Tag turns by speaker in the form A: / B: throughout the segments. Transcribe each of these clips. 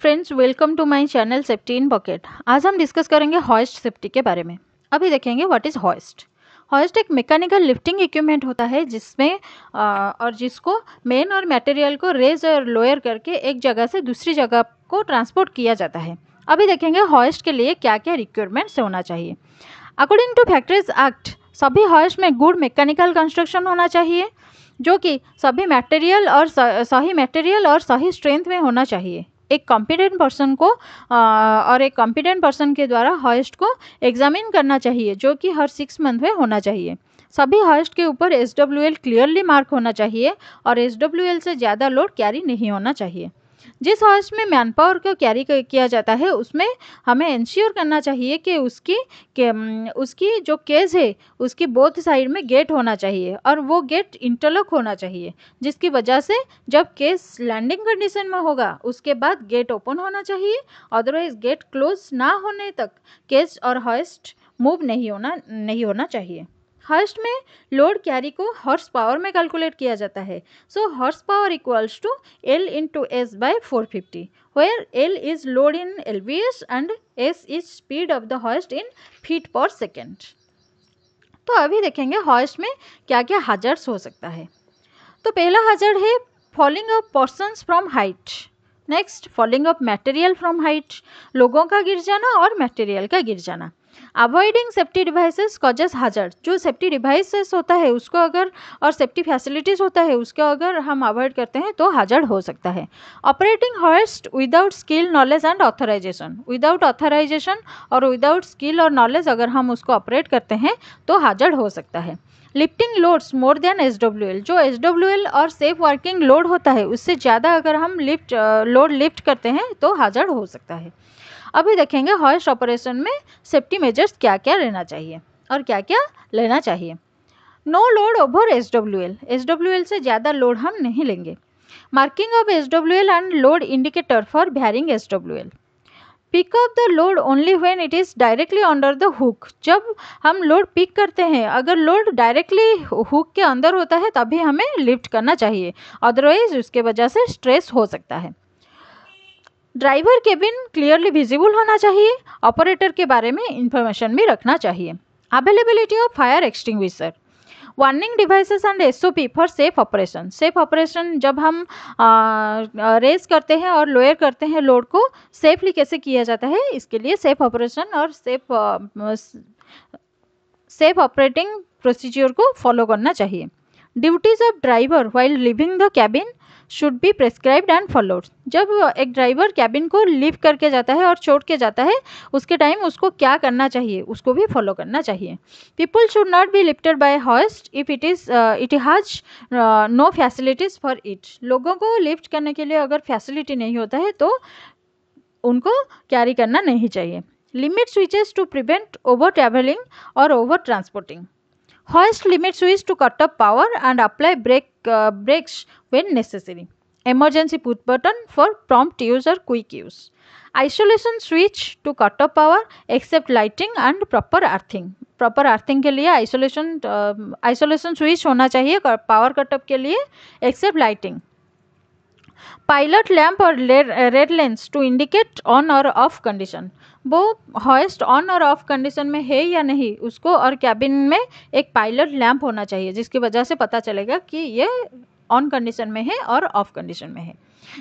A: Friends welcome to my channel safety in bucket आज हम discuss करेंगे हॉइस्ट सेफ्टी के बारे में अभी देखेंगे व्हाट इज़ हॉइस्ट हॉइस्ट एक मैकेनिकल लिफ्टिंग इक्विपमेंट होता है जिसमें आ, और जिसको मेन और मटेरियल को रेज और लोअर करके एक जगह से दूसरी जगह को ट्रांसपोर्ट किया जाता है अभी देखेंगे हॉइस्ट के लिए क्या क्या रिक्वायरमेंट्स होना चाहिए अकॉर्डिंग टू फैक्ट्रीज एक्ट सभी हॉइस्ट में गुड मैकेनिकल कंस्ट्रक्शन होना चाहिए जो कि सभी मटेरियल और सही मटेरियल और सही स्ट्रेंथ में होना चाहिए एक कॉम्पिटेंट पर्सन को आ, और एक कॉम्पिटेंट पर्सन के द्वारा हॉइस्ट को एग्जामिन करना चाहिए जो कि हर सिक्स मंथ में होना चाहिए सभी हॉइस्ट के ऊपर एस क्लियरली मार्क होना चाहिए और एस से ज़्यादा लोड कैरी नहीं होना चाहिए जिस हॉर्स में मैन पावर को कैरी किया जाता है उसमें हमें इंश्योर करना चाहिए कि उसकी के, उसकी जो केज है उसकी बोथ साइड में गेट होना चाहिए और वो गेट इंटरलॉक होना चाहिए जिसकी वजह से जब केस लैंडिंग कंडीशन में होगा उसके बाद गेट ओपन होना चाहिए अदरवाइज गेट क्लोज ना होने तक केस और हॉस्ट मूव नहीं होना नहीं होना चाहिए फर्स्ट में लोड कैरी को हॉर्स पावर में कैलकुलेट किया जाता है so horse power equals to L into S by four fifty L is load in L B S and S is speed of the hoist in feet per second तो अभी देखेंगे hoist में क्या क्या हजार्स हो सकता है तो पहला हजार्ड है falling of person from height next falling of material from height लोगों का गिर जाना और मटेरियल का गिर जाना अवॉइडिंग सेफ्टी डिवाइसेस कॉजेस हाजर जो सेफ्टी डिवाइसेस होता है उसको अगर और सेफ्टी फैसिलिटीज़ होता है उसको अगर हम अवॉइड करते हैं तो हाजर्ड हो सकता है operating hoist without skill knowledge and authorisation without authorisation और विदाउट स्किल और नॉलेज अगर हम उसको ऑपरेट करते हैं तो हाजर्ड हो सकता है lifting loads more than S W L जो एस डब्ल्यू एल और सेफ वर्किंग लोड होता है उससे ज़्यादा अगर हम लिफ्ट लोड लिफ्ट करते हैं तो हाजर हो सकता है अभी देखेंगे हॉस्ट ऑपरेशन में सेफ्टी मेजर्स क्या क्या लेना चाहिए और क्या क्या लेना चाहिए no load over S W L S W L से ज़्यादा लोड हम नहीं लेंगे marking of S W L and load indicator for bearing S W L pick up the load only when it is directly under the hook जब हम load pick करते हैं अगर लोड डायरेक्टली हुक के अंदर होता है तभी हमें लिफ्ट करना चाहिए अदरवाइज उसके वजह से स्ट्रेस हो सकता है ड्राइवर केबिन क्लियरली विजिबल होना चाहिए ऑपरेटर के बारे में इंफॉर्मेशन भी रखना चाहिए availability of fire extinguisher warning devices and P for safe operation safe operation जब हम रेस करते हैं और लोयर करते हैं लोड को सेफली कैसे किया जाता है इसके लिए सेफ ऑपरेशन और सेफ सेफ ऑपरेटिंग प्रोसीजर को फॉलो करना चाहिए duties of driver while leaving the cabin should be prescribed and followed जब एक ड्राइवर कैबिन को लिव करके जाता है और छोड़ के जाता है उसके टाइम उसको क्या करना चाहिए उसको भी फॉलो करना चाहिए people should not be lifted by hoist if it is it has no facilities for it लोगों को लिफ्ट करने के लिए अगर फैसिलिटी नहीं होता है तो उनको कैरी करना नहीं चाहिए limit switches to prevent over travelling और over transporting Hoist limit switch to cut off power and apply brake, uh, brakes when necessary. Emergency put button for prompt use or quick use. Isolation switch to cut off power except lighting and proper earthing. Proper earthing के लिए isolation isolation switch होना चाहिए power cut up के लिए except lighting pilot lamp और red lens to indicate on और off condition वो hoist on और ऑफ कंडीशन में है या नहीं उसको और कैबिन में एक पायलट लैंप होना चाहिए जिसकी वजह से पता चलेगा कि ये ऑन कंडीशन में है और ऑफ कंडीशन में है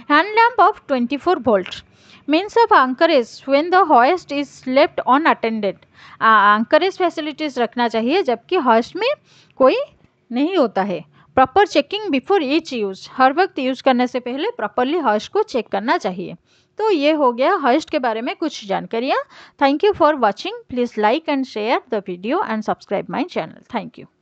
A: hand lamp of 24 volt means of anchorage when the hoist is left on attended anchorage facilities रखना चाहिए जबकि hoist में कोई नहीं होता है proper checking before each use हर वक्त यूज़ करने से पहले प्रॉपरली हर्स्ट को चेक करना चाहिए तो ये हो गया हर्स्ट के बारे में कुछ जानकारियाँ thank you for watching please like and share the video and subscribe my channel thank you